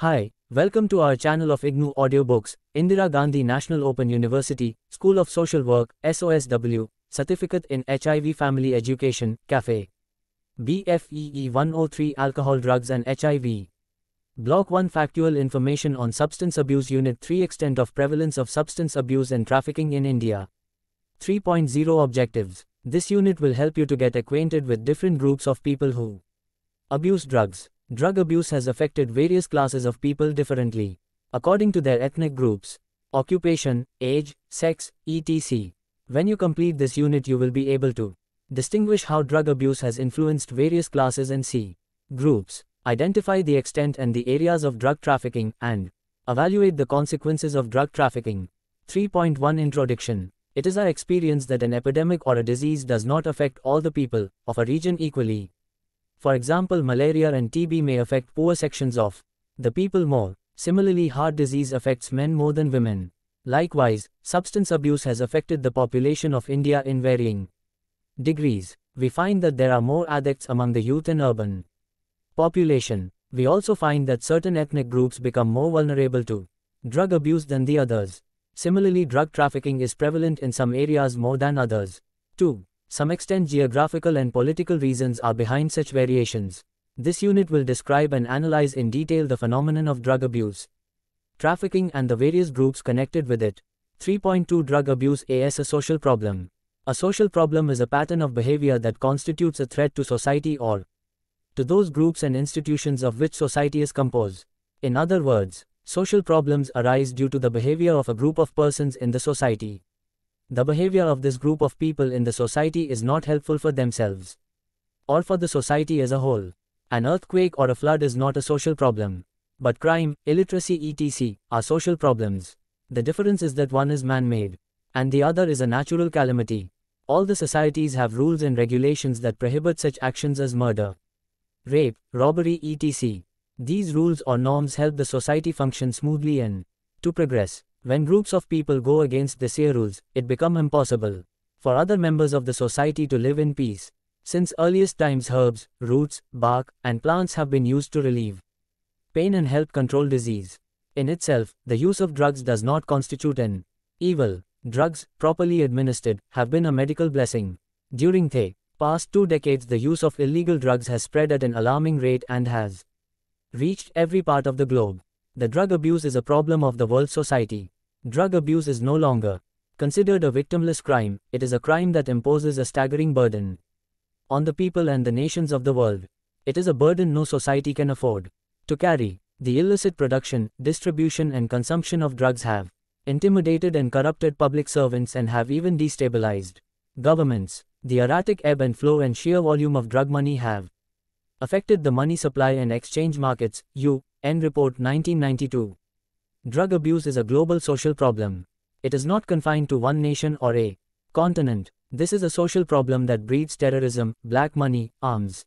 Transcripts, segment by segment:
Hi, welcome to our channel of IGNU Audiobooks, Indira Gandhi National Open University, School of Social Work, SOSW, Certificate in HIV Family Education, CAFE. BFEE 103 Alcohol Drugs and HIV. Block 1 Factual Information on Substance Abuse Unit 3 Extent of Prevalence of Substance Abuse and Trafficking in India. 3.0 Objectives. This unit will help you to get acquainted with different groups of people who abuse drugs drug abuse has affected various classes of people differently, according to their ethnic groups, occupation, age, sex, etc. When you complete this unit you will be able to distinguish how drug abuse has influenced various classes and see groups, identify the extent and the areas of drug trafficking, and evaluate the consequences of drug trafficking. 3.1 Introduction It is our experience that an epidemic or a disease does not affect all the people of a region equally. For example malaria and TB may affect poor sections of the people more. Similarly heart disease affects men more than women. Likewise, substance abuse has affected the population of India in varying degrees. We find that there are more addicts among the youth and urban population. We also find that certain ethnic groups become more vulnerable to drug abuse than the others. Similarly drug trafficking is prevalent in some areas more than others. 2. Some extent geographical and political reasons are behind such variations. This unit will describe and analyze in detail the phenomenon of drug abuse, trafficking and the various groups connected with it. 3.2 Drug abuse as a social problem. A social problem is a pattern of behavior that constitutes a threat to society or to those groups and institutions of which society is composed. In other words, social problems arise due to the behavior of a group of persons in the society. The behavior of this group of people in the society is not helpful for themselves or for the society as a whole. An earthquake or a flood is not a social problem. But crime, illiteracy etc. are social problems. The difference is that one is man-made, and the other is a natural calamity. All the societies have rules and regulations that prohibit such actions as murder, rape, robbery etc. These rules or norms help the society function smoothly and to progress. When groups of people go against the these rules, it becomes impossible for other members of the society to live in peace. Since earliest times herbs, roots, bark, and plants have been used to relieve pain and help control disease. In itself, the use of drugs does not constitute an evil. Drugs, properly administered, have been a medical blessing. During the past two decades the use of illegal drugs has spread at an alarming rate and has reached every part of the globe. The drug abuse is a problem of the world society. Drug abuse is no longer considered a victimless crime, it is a crime that imposes a staggering burden on the people and the nations of the world. It is a burden no society can afford to carry. The illicit production, distribution, and consumption of drugs have intimidated and corrupted public servants and have even destabilized governments. The erratic ebb and flow and sheer volume of drug money have affected the money supply and exchange markets. U. N. Report 1992. Drug abuse is a global social problem. It is not confined to one nation or a continent. This is a social problem that breeds terrorism, black money, arms,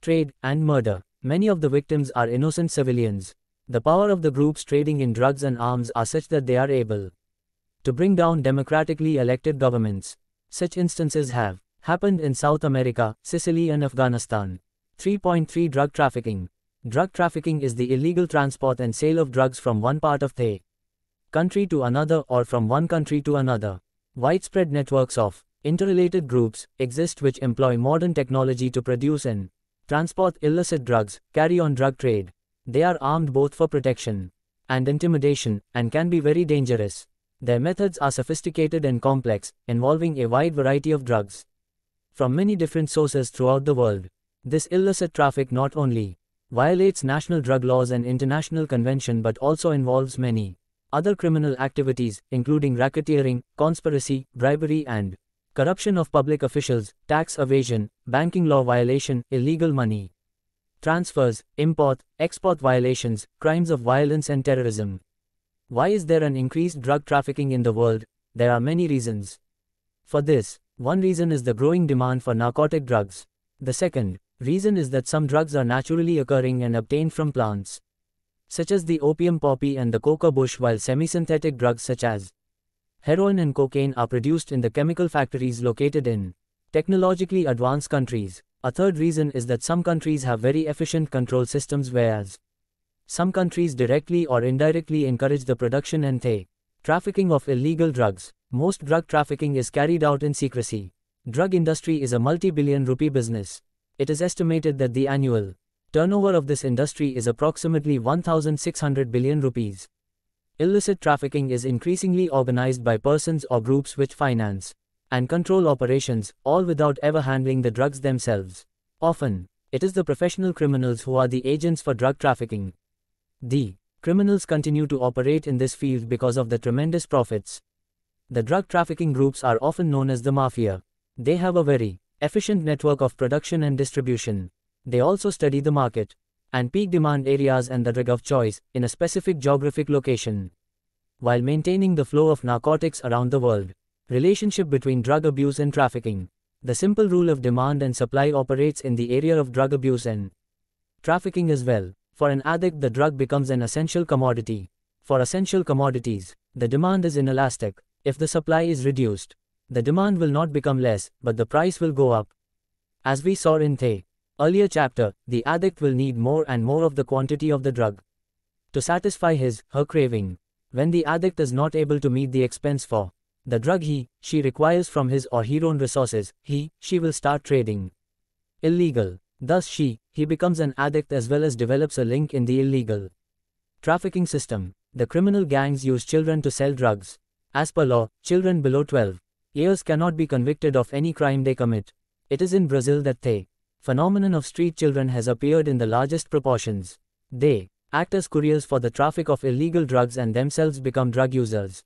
trade, and murder. Many of the victims are innocent civilians. The power of the groups trading in drugs and arms are such that they are able to bring down democratically elected governments. Such instances have happened in South America, Sicily, and Afghanistan. 3.3 Drug trafficking Drug trafficking is the illegal transport and sale of drugs from one part of the country to another or from one country to another. Widespread networks of interrelated groups exist which employ modern technology to produce and transport illicit drugs, carry on drug trade. They are armed both for protection and intimidation and can be very dangerous. Their methods are sophisticated and complex, involving a wide variety of drugs from many different sources throughout the world. This illicit traffic not only violates national drug laws and international convention but also involves many other criminal activities, including racketeering, conspiracy, bribery and corruption of public officials, tax evasion, banking law violation, illegal money transfers, import, export violations, crimes of violence and terrorism. Why is there an increased drug trafficking in the world? There are many reasons. For this, one reason is the growing demand for narcotic drugs. The second Reason is that some drugs are naturally occurring and obtained from plants, such as the opium poppy and the coca bush while semi-synthetic drugs such as heroin and cocaine are produced in the chemical factories located in technologically advanced countries. A third reason is that some countries have very efficient control systems whereas some countries directly or indirectly encourage the production and the trafficking of illegal drugs. Most drug trafficking is carried out in secrecy. Drug industry is a multi-billion rupee business. It is estimated that the annual turnover of this industry is approximately 1,600 billion rupees. Illicit trafficking is increasingly organized by persons or groups which finance and control operations, all without ever handling the drugs themselves. Often, it is the professional criminals who are the agents for drug trafficking. The criminals continue to operate in this field because of the tremendous profits. The drug trafficking groups are often known as the mafia. They have a very efficient network of production and distribution. They also study the market and peak demand areas and the drug of choice in a specific geographic location. While maintaining the flow of narcotics around the world, relationship between drug abuse and trafficking. The simple rule of demand and supply operates in the area of drug abuse and trafficking as well. For an addict, the drug becomes an essential commodity. For essential commodities, the demand is inelastic. If the supply is reduced, the demand will not become less, but the price will go up. As we saw in the earlier chapter, the addict will need more and more of the quantity of the drug to satisfy his, her craving. When the addict is not able to meet the expense for the drug he, she requires from his or her own resources, he, she will start trading. Illegal. Thus she, he becomes an addict as well as develops a link in the illegal trafficking system. The criminal gangs use children to sell drugs. As per law, children below 12 Years cannot be convicted of any crime they commit. It is in Brazil that they phenomenon of street children has appeared in the largest proportions. They act as couriers for the traffic of illegal drugs and themselves become drug users.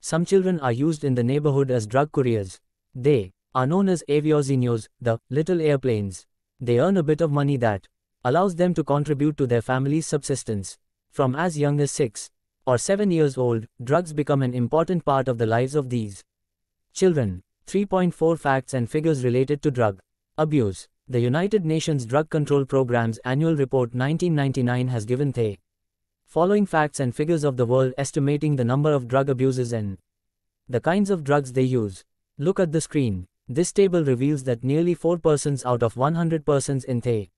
Some children are used in the neighborhood as drug couriers. They are known as aviozinhos, the little airplanes. They earn a bit of money that allows them to contribute to their family's subsistence. From as young as 6 or 7 years old, drugs become an important part of the lives of these Children. 3.4 Facts and figures related to drug abuse. The United Nations Drug Control Program's annual report 1999 has given the following facts and figures of the world estimating the number of drug abuses and the kinds of drugs they use. Look at the screen. This table reveals that nearly 4 persons out of 100 persons in the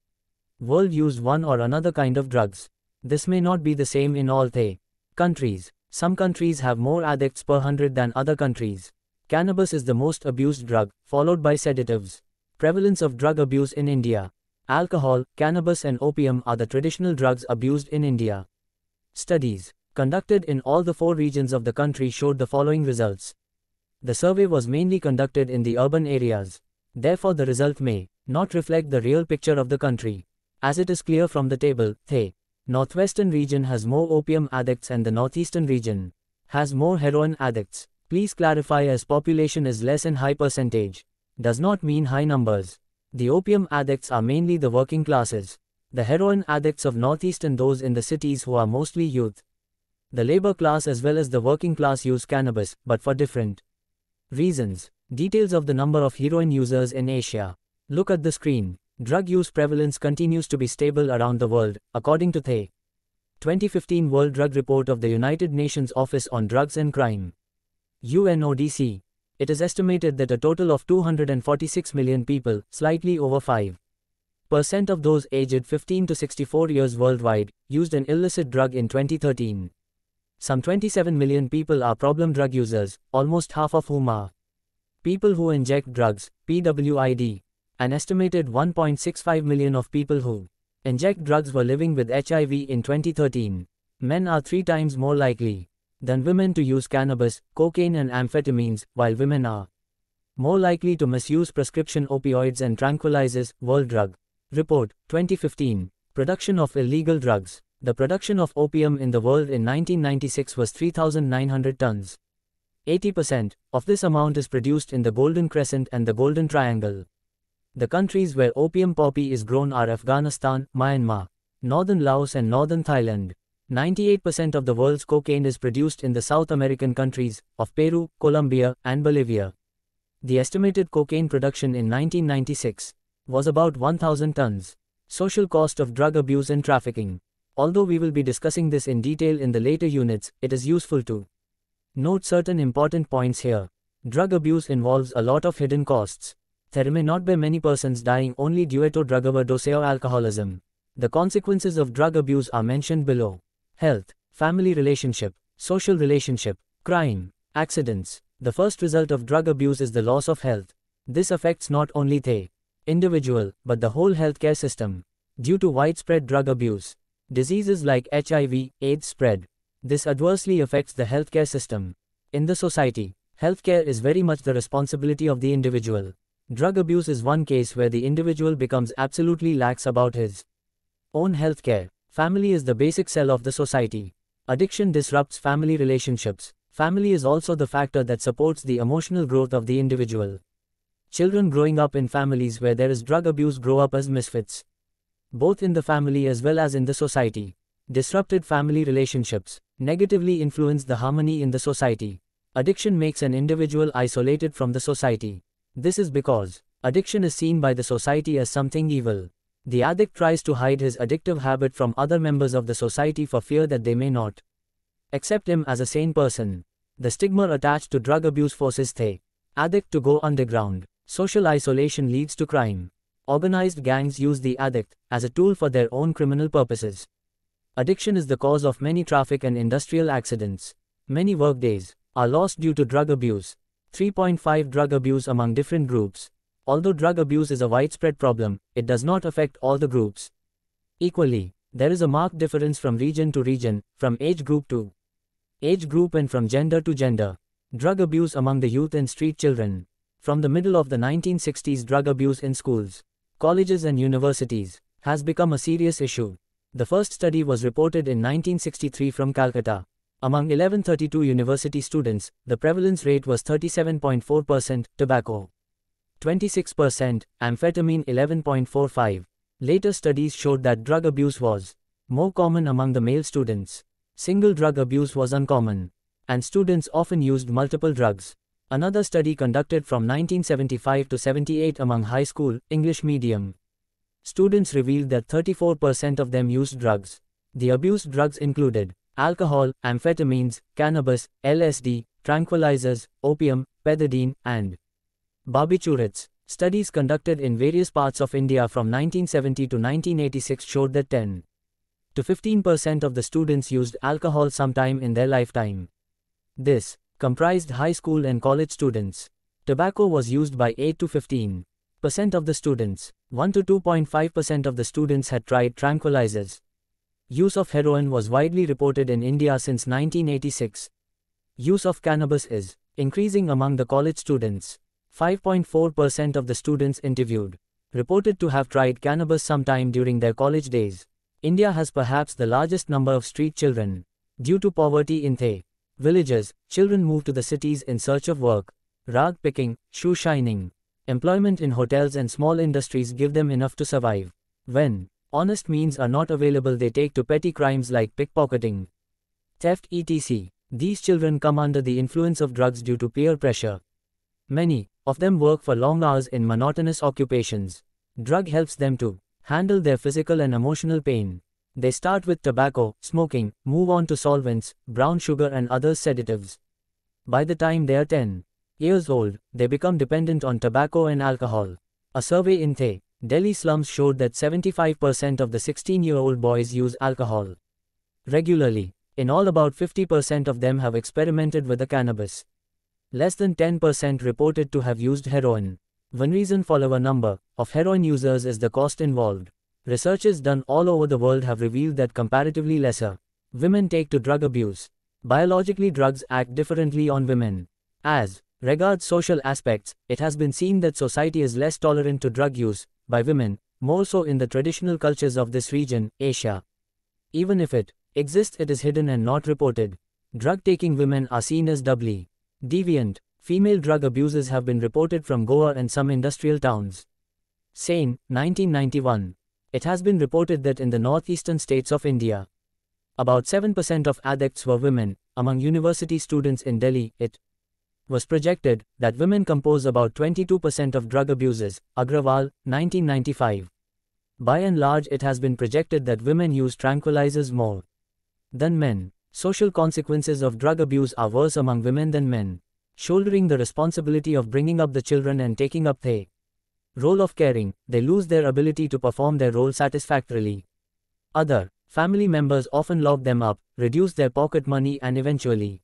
world use one or another kind of drugs. This may not be the same in all the countries. Some countries have more addicts per hundred than other countries. Cannabis is the most abused drug, followed by sedatives. Prevalence of drug abuse in India. Alcohol, cannabis and opium are the traditional drugs abused in India. Studies conducted in all the four regions of the country showed the following results. The survey was mainly conducted in the urban areas. Therefore the result may not reflect the real picture of the country. As it is clear from the table, the northwestern region has more opium addicts and the northeastern region has more heroin addicts. Please clarify as population is less in high percentage. Does not mean high numbers. The opium addicts are mainly the working classes. The heroin addicts of Northeast and those in the cities who are mostly youth. The labor class as well as the working class use cannabis, but for different reasons. Details of the number of heroin users in Asia. Look at the screen. Drug use prevalence continues to be stable around the world, according to the 2015 World Drug Report of the United Nations Office on Drugs and Crime. UNODC. It is estimated that a total of 246 million people, slightly over 5 percent of those aged 15 to 64 years worldwide, used an illicit drug in 2013. Some 27 million people are problem drug users, almost half of whom are people who inject drugs, PWID. An estimated 1.65 million of people who inject drugs were living with HIV in 2013. Men are three times more likely than women to use cannabis, cocaine and amphetamines, while women are more likely to misuse prescription opioids and tranquilizers, World Drug Report, 2015. Production of illegal drugs. The production of opium in the world in 1996 was 3,900 tons. 80% of this amount is produced in the Golden Crescent and the Golden Triangle. The countries where opium poppy is grown are Afghanistan, Myanmar, northern Laos and northern Thailand. 98% of the world's cocaine is produced in the South American countries of Peru, Colombia, and Bolivia. The estimated cocaine production in 1996 was about 1,000 tons. Social cost of drug abuse and trafficking. Although we will be discussing this in detail in the later units, it is useful to note certain important points here. Drug abuse involves a lot of hidden costs. There may not be many persons dying only due to drug overdose or alcoholism. The consequences of drug abuse are mentioned below health, family relationship, social relationship, crime, accidents. The first result of drug abuse is the loss of health. This affects not only the individual, but the whole healthcare system. Due to widespread drug abuse, diseases like HIV, AIDS spread. This adversely affects the healthcare system. In the society, healthcare is very much the responsibility of the individual. Drug abuse is one case where the individual becomes absolutely lax about his own healthcare. Family is the basic cell of the society. Addiction disrupts family relationships. Family is also the factor that supports the emotional growth of the individual. Children growing up in families where there is drug abuse grow up as misfits. Both in the family as well as in the society. Disrupted family relationships negatively influence the harmony in the society. Addiction makes an individual isolated from the society. This is because addiction is seen by the society as something evil. The addict tries to hide his addictive habit from other members of the society for fear that they may not accept him as a sane person. The stigma attached to drug abuse forces the addict to go underground. Social isolation leads to crime. Organized gangs use the addict as a tool for their own criminal purposes. Addiction is the cause of many traffic and industrial accidents. Many workdays are lost due to drug abuse. 3.5 Drug abuse among different groups. Although drug abuse is a widespread problem, it does not affect all the groups equally. There is a marked difference from region to region, from age group to age group and from gender to gender. Drug abuse among the youth and street children. From the middle of the 1960s drug abuse in schools, colleges and universities has become a serious issue. The first study was reported in 1963 from Calcutta. Among 1132 university students, the prevalence rate was 37.4% tobacco. 26%, amphetamine 11.45. Later studies showed that drug abuse was more common among the male students. Single drug abuse was uncommon, and students often used multiple drugs. Another study conducted from 1975 to 78 among high school English medium students revealed that 34% of them used drugs. The abused drugs included alcohol, amphetamines, cannabis, LSD, tranquilizers, opium, pethidine, and Babichurats. Studies conducted in various parts of India from 1970 to 1986 showed that 10 to 15% of the students used alcohol sometime in their lifetime. This comprised high school and college students. Tobacco was used by 8 to 15 percent of the students. 1 to 2.5 percent of the students had tried tranquilizers. Use of heroin was widely reported in India since 1986. Use of cannabis is increasing among the college students. 5.4% of the students interviewed reported to have tried cannabis sometime during their college days. India has perhaps the largest number of street children. Due to poverty in the villages, children move to the cities in search of work. Rag picking, shoe shining, employment in hotels and small industries give them enough to survive. When honest means are not available, they take to petty crimes like pickpocketing, theft, etc. These children come under the influence of drugs due to peer pressure. Many of them work for long hours in monotonous occupations. Drug helps them to handle their physical and emotional pain. They start with tobacco, smoking, move on to solvents, brown sugar and other sedatives. By the time they are 10 years old, they become dependent on tobacco and alcohol. A survey in The Delhi slums showed that 75% of the 16-year-old boys use alcohol regularly. In all about 50% of them have experimented with the cannabis. Less than 10% reported to have used heroin. One reason for lower number of heroin users is the cost involved. Researches done all over the world have revealed that comparatively lesser women take to drug abuse. Biologically drugs act differently on women. As regards social aspects, it has been seen that society is less tolerant to drug use by women, more so in the traditional cultures of this region, Asia. Even if it exists it is hidden and not reported. Drug-taking women are seen as doubly Deviant, female drug abuses have been reported from Goa and some industrial towns. Sane, 1991. It has been reported that in the northeastern states of India, about 7% of addicts were women. Among university students in Delhi, it was projected that women compose about 22% of drug abuses. Agrawal, 1995. By and large, it has been projected that women use tranquilizers more than men. Social consequences of drug abuse are worse among women than men. Shouldering the responsibility of bringing up the children and taking up the role of caring, they lose their ability to perform their role satisfactorily. Other family members often lock them up, reduce their pocket money, and eventually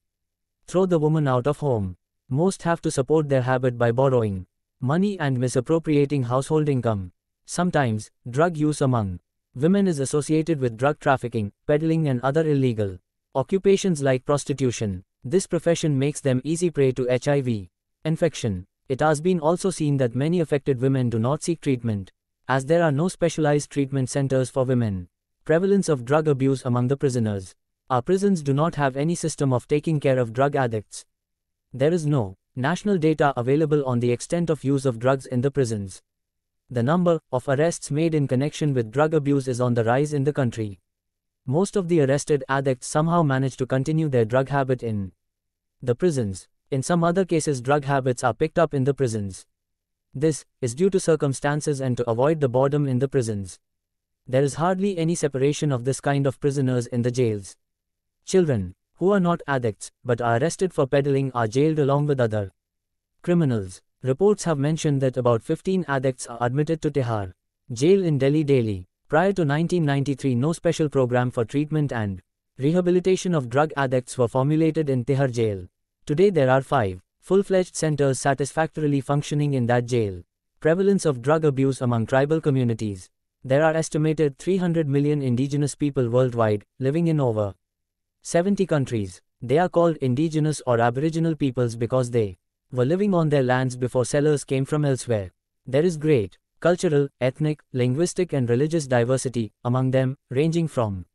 throw the woman out of home. Most have to support their habit by borrowing money and misappropriating household income. Sometimes, drug use among women is associated with drug trafficking, peddling, and other illegal Occupations like prostitution, this profession makes them easy prey to HIV infection. It has been also seen that many affected women do not seek treatment, as there are no specialized treatment centers for women. Prevalence of drug abuse among the prisoners. Our prisons do not have any system of taking care of drug addicts. There is no national data available on the extent of use of drugs in the prisons. The number of arrests made in connection with drug abuse is on the rise in the country. Most of the arrested addicts somehow manage to continue their drug habit in the prisons. In some other cases, drug habits are picked up in the prisons. This is due to circumstances and to avoid the boredom in the prisons. There is hardly any separation of this kind of prisoners in the jails. Children, who are not addicts but are arrested for peddling, are jailed along with other criminals. Reports have mentioned that about 15 addicts are admitted to Tihar jail in Delhi daily. Prior to 1993 no special program for treatment and rehabilitation of drug addicts were formulated in Tihar jail. Today there are five full-fledged centers satisfactorily functioning in that jail. Prevalence of drug abuse among tribal communities. There are estimated 300 million indigenous people worldwide, living in over 70 countries. They are called indigenous or aboriginal peoples because they were living on their lands before settlers came from elsewhere. There is great cultural, ethnic, linguistic and religious diversity, among them, ranging from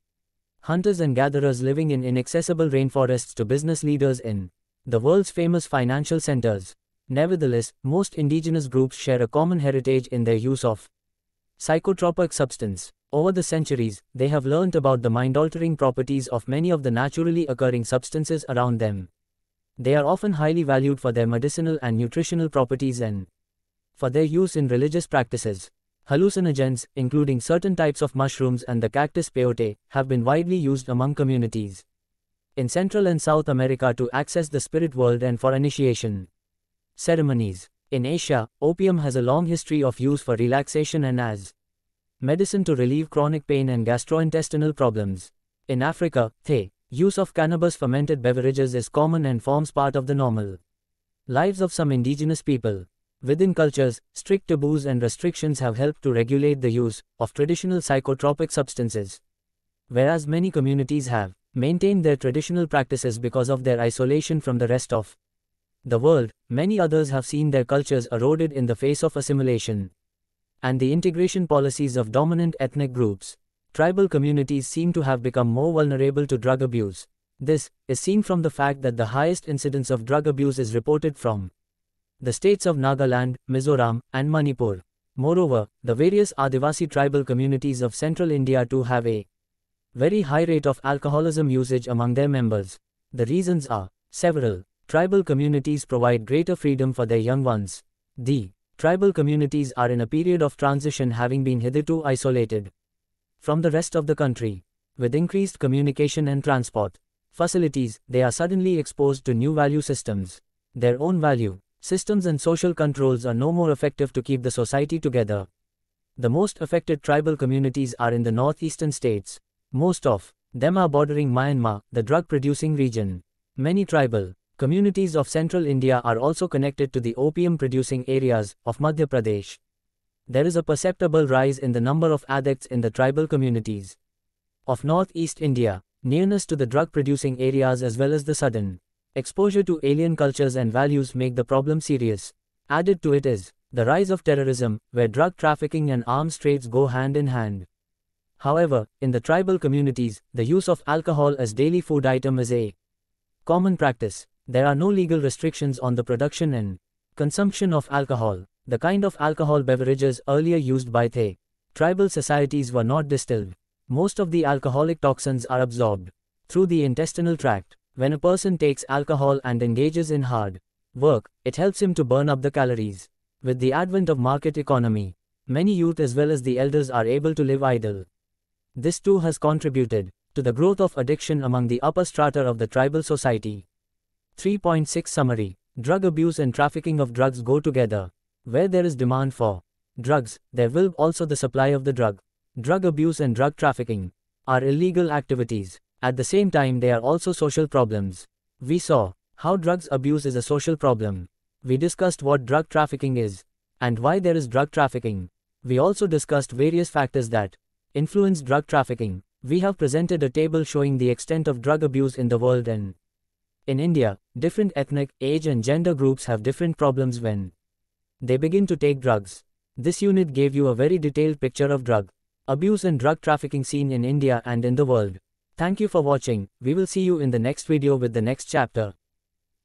hunters and gatherers living in inaccessible rainforests to business leaders in the world's famous financial centers. Nevertheless, most indigenous groups share a common heritage in their use of psychotropic substance. Over the centuries, they have learned about the mind-altering properties of many of the naturally occurring substances around them. They are often highly valued for their medicinal and nutritional properties and for their use in religious practices. Hallucinogens, including certain types of mushrooms and the cactus peyote, have been widely used among communities in Central and South America to access the spirit world and for initiation ceremonies. In Asia, opium has a long history of use for relaxation and as medicine to relieve chronic pain and gastrointestinal problems. In Africa, the use of cannabis fermented beverages is common and forms part of the normal lives of some indigenous people. Within cultures, strict taboos and restrictions have helped to regulate the use of traditional psychotropic substances. Whereas many communities have maintained their traditional practices because of their isolation from the rest of the world, many others have seen their cultures eroded in the face of assimilation and the integration policies of dominant ethnic groups. Tribal communities seem to have become more vulnerable to drug abuse. This is seen from the fact that the highest incidence of drug abuse is reported from the states of Nagaland, Mizoram, and Manipur. Moreover, the various Adivasi tribal communities of central India too have a very high rate of alcoholism usage among their members. The reasons are several. Tribal communities provide greater freedom for their young ones. The tribal communities are in a period of transition having been hitherto isolated from the rest of the country. With increased communication and transport facilities, they are suddenly exposed to new value systems. Their own value, Systems and social controls are no more effective to keep the society together. The most affected tribal communities are in the northeastern states. Most of them are bordering Myanmar, the drug producing region. Many tribal communities of central India are also connected to the opium producing areas of Madhya Pradesh. There is a perceptible rise in the number of addicts in the tribal communities of northeast India, nearness to the drug producing areas as well as the sudden Exposure to alien cultures and values make the problem serious. Added to it is the rise of terrorism, where drug trafficking and arms trades go hand in hand. However, in the tribal communities, the use of alcohol as daily food item is a common practice. There are no legal restrictions on the production and consumption of alcohol. The kind of alcohol beverages earlier used by the tribal societies were not distilled. Most of the alcoholic toxins are absorbed through the intestinal tract. When a person takes alcohol and engages in hard work, it helps him to burn up the calories. With the advent of market economy, many youth as well as the elders are able to live idle. This too has contributed to the growth of addiction among the upper strata of the tribal society. 3.6 Summary Drug abuse and trafficking of drugs go together. Where there is demand for drugs, there will also the supply of the drug. Drug abuse and drug trafficking are illegal activities at the same time, they are also social problems. We saw how drugs abuse is a social problem. We discussed what drug trafficking is and why there is drug trafficking. We also discussed various factors that influence drug trafficking. We have presented a table showing the extent of drug abuse in the world and in India, different ethnic, age, and gender groups have different problems when they begin to take drugs. This unit gave you a very detailed picture of drug abuse and drug trafficking scene in India and in the world. Thank you for watching, we will see you in the next video with the next chapter.